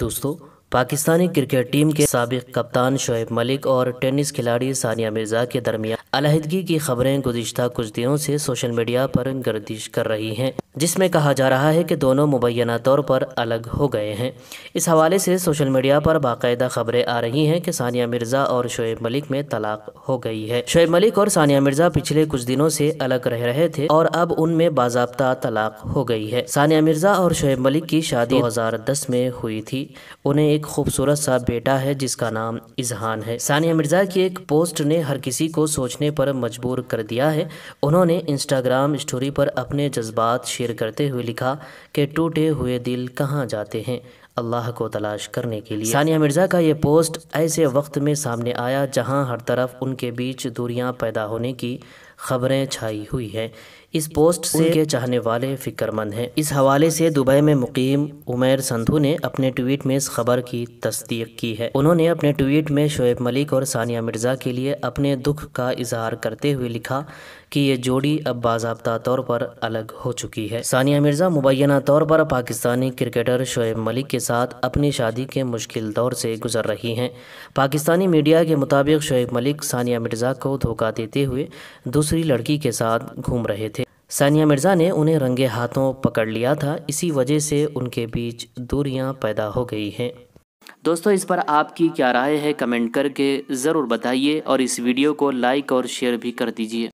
दोस्तों Pakistani cricket team के सबक कप्तान शोएब मलिक और टेनिस खिलाड़ी सानिया मिर्जा के दरमियान अलहदगी की खबरें गुजशत कुछ दिनों से सोशल मीडिया पर गर्दिश कर रही हैं जिसमें कहा जा रहा है कि दोनों मुबैना तौर पर अलग हो गए हैं इस हवाले से सोशल मीडिया पर बाकायदा खबरें आ रही हैं कि सानिया मिर्ज़ा और शोएब मलिक में तलाक हो गई है शोएब मलिक और सानिया मिर्ज़ा पिछले कुछ दिनों से अलग रह रहे थे और अब उनमें बाजाबता तलाक हो गई है सानिया मिर्ज़ा और शोएब मलिक की शादी दो में हुई थी उन्हें एक खूबसूरत सा बेटा है जिसका नाम इजहान है सानिया मिर्ज़ा की एक पोस्ट ने हर किसी को सोचने पर मजबूर कर दिया है उन्होंने इंस्टाग्राम स्टोरी पर अपने जज्बात शेयर करते हुए लिखा कि टूटे हुए दिल कहाँ जाते हैं अल्लाह को तलाश करने के लिए सानिया मिर्ज़ा का ये पोस्ट ऐसे वक्त में सामने आया जहां हर तरफ उनके बीच दूरियां पैदा होने की खबरें छाई हुई हैं इस पोस्ट से के चाहने वाले फ़िक्रमंद हैं इस हवाले से दुबई में मुकीम उमेर संधू ने अपने ट्वीट में इस खबर की तस्दीक की है उन्होंने अपने ट्वीट में शोएब मलिक और सानिया मिर्ज़ा के लिए अपने दुख का इजहार करते हुए लिखा कि ये जोड़ी अब बाबा तौर पर अलग हो चुकी है सानिया मिर्ज़ा मुबैना तौर पर पाकिस्तानी क्रिकेटर शोएब मलिक के के साथ अपनी शादी के मुश्किल दौर से गुजर रही हैं पाकिस्तानी मीडिया के मुताबिक शुएब मलिक सानिया मिर्ज़ा को धोखा देते हुए दूसरी लड़की के साथ घूम रहे थे सानिया मिर्ज़ा ने उन्हें रंगे हाथों पकड़ लिया था इसी वजह से उनके बीच दूरियाँ पैदा हो गई हैं दोस्तों इस पर आपकी क्या राय है कमेंट करके ज़रूर बताइए और इस वीडियो को लाइक और शेयर भी कर दीजिए